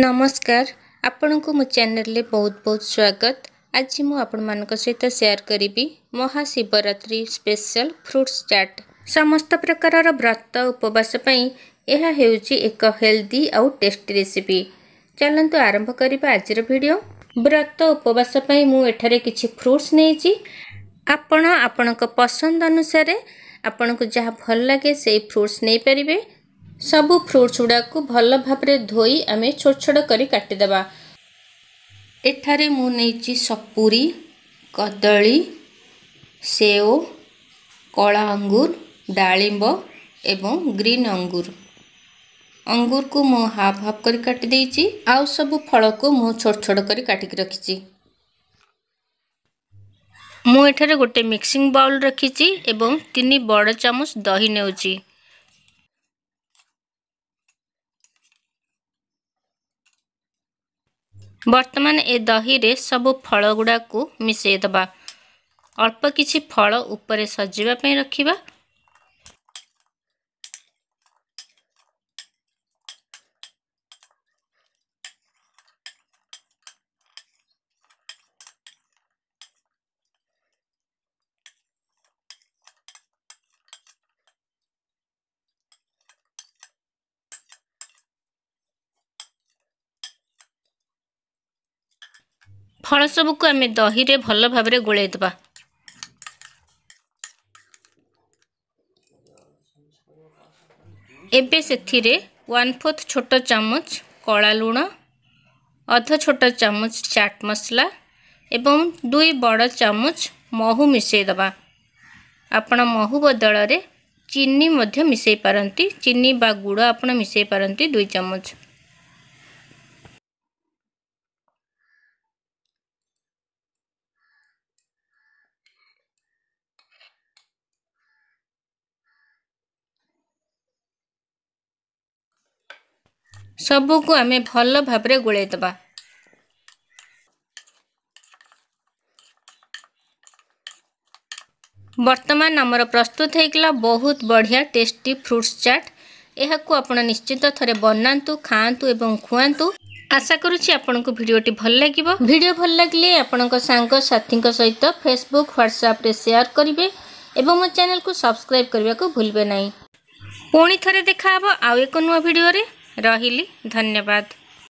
ନମସ୍କାର ଆପଣଙ୍କୁ ମୋ ଚ୍ୟାନେଲରେ ବହୁତ ବହୁତ ସ୍ୱାଗତ ଆଜି ମୁଁ ଆପଣମାନଙ୍କ ସହିତ ସେୟାର କରିବି ମହାଶିବରାତ୍ରି ସ୍ପେଶାଲ ଫ୍ରୁଟ୍ସ ଚାଟ୍ ସମସ୍ତ ପ୍ରକାରର ବ୍ରତ ଉପବାସ ପାଇଁ ଏହା ହେଉଛି ଏକ ହେଲ୍ଦି ଆଉ ଟେଷ୍ଟି ରେସିପି ଚାଲନ୍ତୁ ଆରମ୍ଭ କରିବା ଆଜିର ଭିଡ଼ିଓ ବ୍ରତ ଉପବାସ ପାଇଁ ମୁଁ ଏଠାରେ କିଛି ଫ୍ରୁଟ୍ସ ନେଇଛି ଆପଣ ଆପଣଙ୍କ ପସନ୍ଦ ଅନୁସାରେ ଆପଣଙ୍କୁ ଯାହା ଭଲ ଲାଗେ ସେଇ ଫ୍ରୁଟ୍ସ ନେଇପାରିବେ ସବୁ ଫ୍ରୁଟ୍ସ ଗୁଡ଼ାକୁ ଭଲ ଭାବରେ ଧୋଇ ଆମେ ଛୋଟ ଛୋଟ କରି କାଟିଦେବା ଏଠାରେ ମୁଁ ନେଇଛି ସପୁରି କଦଳୀ ସେଓ କଳା ଅଙ୍ଗୁର ଡାଳିମ୍ବ ଏବଂ ଗ୍ରୀନ୍ ଅଙ୍ଗୁର ଅଙ୍ଗୁରକୁ ମୁଁ ହାଫ୍ ହାଫ୍ କରି କାଟିଦେଇଛି ଆଉ ସବୁ ଫଳକୁ ମୁଁ ଛୋଟ ଛୋଟ କରି କାଟିକି ରଖିଛି ମୁଁ ଏଠାରେ ଗୋଟେ ମିକ୍ସିଂ ବାଉଲ୍ ରଖିଛି ଏବଂ ତିନି ବଡ଼ ଚାମୁଚ ଦହି ନେଉଛି वर्तमान ए दही रे सब फळगुडा को मिसे अल्प केछि फळ उपरे सजिव पय राखीबा ଫଳ ସବୁକୁ ଆମେ ଦହିରେ ଭଲ ଭାବରେ ଦେବା ଏବେ ସେଥିରେ ୱାନ୍ ଫୋର୍ଥ ଛୋଟ ଚାମଚ କଳା ଲୁଣ ଅଧ ଛୋଟ ଚାମଚ ଚାଟ୍ ମସଲା ଏବଂ ଦୁଇ ବଡ଼ ଚାମଚ ମହୁ ଦେବା ଆପଣ ମହୁ ବଦଳରେ ଚିନି ମଧ୍ୟ ମିଶାଇ ପାରନ୍ତି ଚିନି ବା ଗୁଡ଼ ଆପଣ ମିଶାଇ ପାରନ୍ତି ଦୁଇ ଚାମଚ ସବୁକୁ ଆମେ ଭଲ ଭାବରେ ଗୋଳେଇ ଦେବା ବର୍ତ୍ତମାନ ଆମର ପ୍ରସ୍ତୁତ ହୋଇଗଲା ବହୁତ ବଢ଼ିଆ ଟେଷ୍ଟି ଫ୍ରୁଟ୍ସ ଚାଟ୍ ଏହାକୁ ଆପଣ ନିଶ୍ଚିତ ଥରେ ବନାନ୍ତୁ ଖାଆନ୍ତୁ ଏବଂ ଖୁଆନ୍ତୁ ଆଶା କରୁଛି ଆପଣଙ୍କୁ ଭିଡ଼ିଓଟି ଭଲ ଲାଗିବ ଭିଡ଼ିଓ ଭଲ ଲାଗିଲେ ଆପଣଙ୍କ ସାଙ୍ଗସାଥୀଙ୍କ ସହିତ ଫେସବୁକ୍ ହ୍ୱାଟ୍ସଆପ୍ରେ ସେୟାର କରିବେ ଏବଂ ମୋ ଚ୍ୟାନେଲକୁ ସବସ୍କ୍ରାଇବ୍ କରିବାକୁ ଭୁଲିବେ ନାହିଁ ପୁଣି ଥରେ ଦେଖାହେବ ଆଉ ଏକ ନୂଆ ଭିଡ଼ିଓରେ रही धन्यवाद